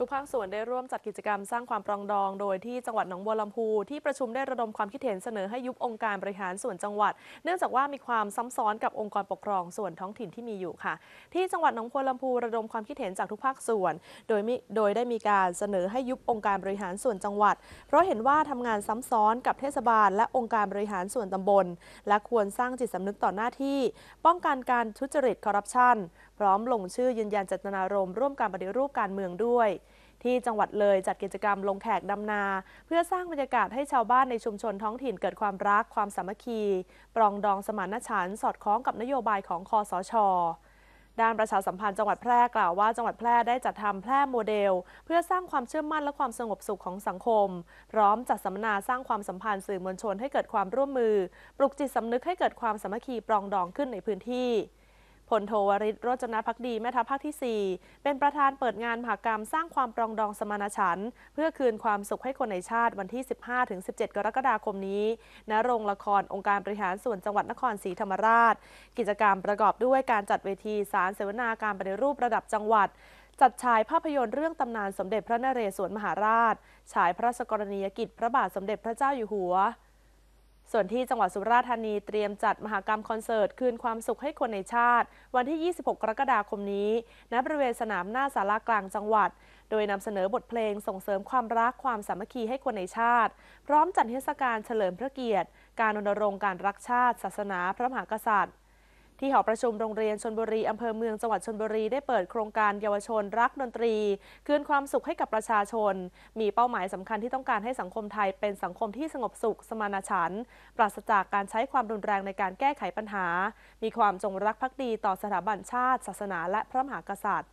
ทุกภาคส่วนได้ร่วมจัดกิจกรรมสร้างความ ปรองดอง โดยที่จังหวัดหนองบัวลำพูที่ประชุมได้ระดมความคิดเห็นเสนอให้ยุบองค์การบริหารส่วนจังหวัด เนื่องจากว่ามีความซ้ำซ้อนกับองค์กรปกครองส่วนท้องถิ่นที่มีอยู่ค่ะ ที่จังหวัดหนองบัวลำพูระดมความคิดเห็นจากทุกภาคส่วน โดยโดยได้มีการเสนอให้ยุบองค์การบริหารส่วนจังหวัด เพราะเห็นว่าทำงานซ้ำซ้อนกับเทศบาลและองค์การบริหารส่วนตำบล และควรสร้างจิตสำนึกต่อหน้าที่ ป้องกันการทุจริตคอร์รัปชัน พร้อมลงชื่อยืนยันเจตนารมณ์ร่วมการปฏิรูปการเมืองด้วยที่จังหวัดเลยจัดกิจกรรมลงแขกดำนา เพื่อสร้างบรรยากาศให้ชาวบ้านในชุมชนท้องถิ่น เกิดความรักความสามัคคีปรองดองสมานฉันท์สอดคล้องกับนโยบายของคอสชด้านประชาสัมพันธ์จังหวัดแพร่กล่าวว่าจังหวัดแพร่ได้จัดทำแพร่โมเดล เพื่อสร้างความเชื่อมั่นและความสงบสุขของสังคม พร้อมจัดสัมมนาสร้างความสัมพันธ์สื่อมวลชนให้เกิดความร่วมมือปลุกจิตสำนึกให้เกิดความสามัคคีปรองดองขึ้นในพื้นที่พลโทวริศรจนพักดี แม่ทัพภาคที่ 4 เป็นประธานเปิดงานมหกรรมสร้างความปรองดองสมานฉันท์เพื่อคืนความสุขให้คนในชาติวันที่ 15-17 กรกฎาคมนี้ ณ โรงละครองค์การบริหารส่วนจังหวัดนครศรีธรรมราช กิจกรรมประกอบด้วยการจัดเวทีสารเสวนาการปฏิรูประดับจังหวัด จัดฉายภาพยนตร์เรื่องตำนานสมเด็จพระนเรศวรมหาราช ฉายพระราชกรณียกิจพระบาทสมเด็จพระเจ้าอยู่หัวส่วนที่จังหวัดสุราษฎร์ธานีเตรียมจัดมหกรรมคอนเสิร์ตคืนความสุขให้คนในชาติ วันที่ 26 กรกฎาคมนี้ณบริเวณสนามหน้าสารากลางจังหวัด โดยนำเสนอบทเพลงส่งเสริมความรักความสามัคคีให้คนในชาติ พร้อมจัดเทศกาลเฉลิมพระเกียรติ การอนุรง์การรักชาติ ศาสนาพระมหากษัตริย์ที่หอประชุมโรงเรียนชนบุรี อำเภอเมืองจังหวัดชนบุรีได้เปิดโครงการเยาวชนรักดนตรี คืนความสุขให้กับประชาชน มีเป้าหมายสำคัญที่ต้องการให้สังคมไทยเป็นสังคมที่สงบสุขสมานฉันท์ปราศจากการใช้ความรุนแรงในการแก้ไขปัญหา มีความจงรักภักดีต่อสถาบันชาติ ศาสนาและพระมหากษัตริย์